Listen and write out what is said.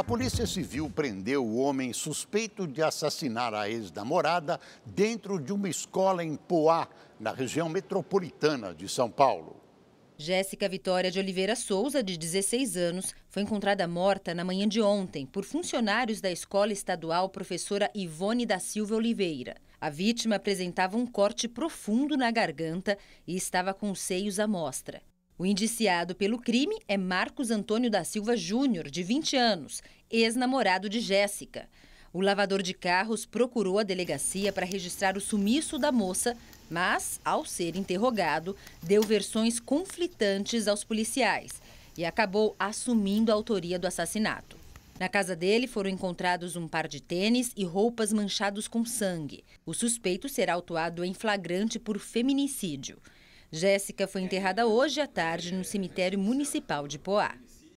A Polícia Civil prendeu o homem suspeito de assassinar a ex-namorada dentro de uma escola em Poá, na região metropolitana de São Paulo. Jéssica Vitória de Oliveira Souza, de 16 anos, foi encontrada morta na manhã de ontem por funcionários da Escola Estadual Professora Ivone da Silva Oliveira. A vítima apresentava um corte profundo na garganta e estava com os seios à mostra. O indiciado pelo crime é Marcos Antônio da Silva Júnior, de 20 anos, ex-namorado de Jéssica. O lavador de carros procurou a delegacia para registrar o sumiço da moça, mas, ao ser interrogado, deu versões conflitantes aos policiais e acabou assumindo a autoria do assassinato. Na casa dele foram encontrados um par de tênis e roupas manchados com sangue. O suspeito será autuado em flagrante por feminicídio. Jéssica foi enterrada hoje à tarde no cemitério municipal de Poá.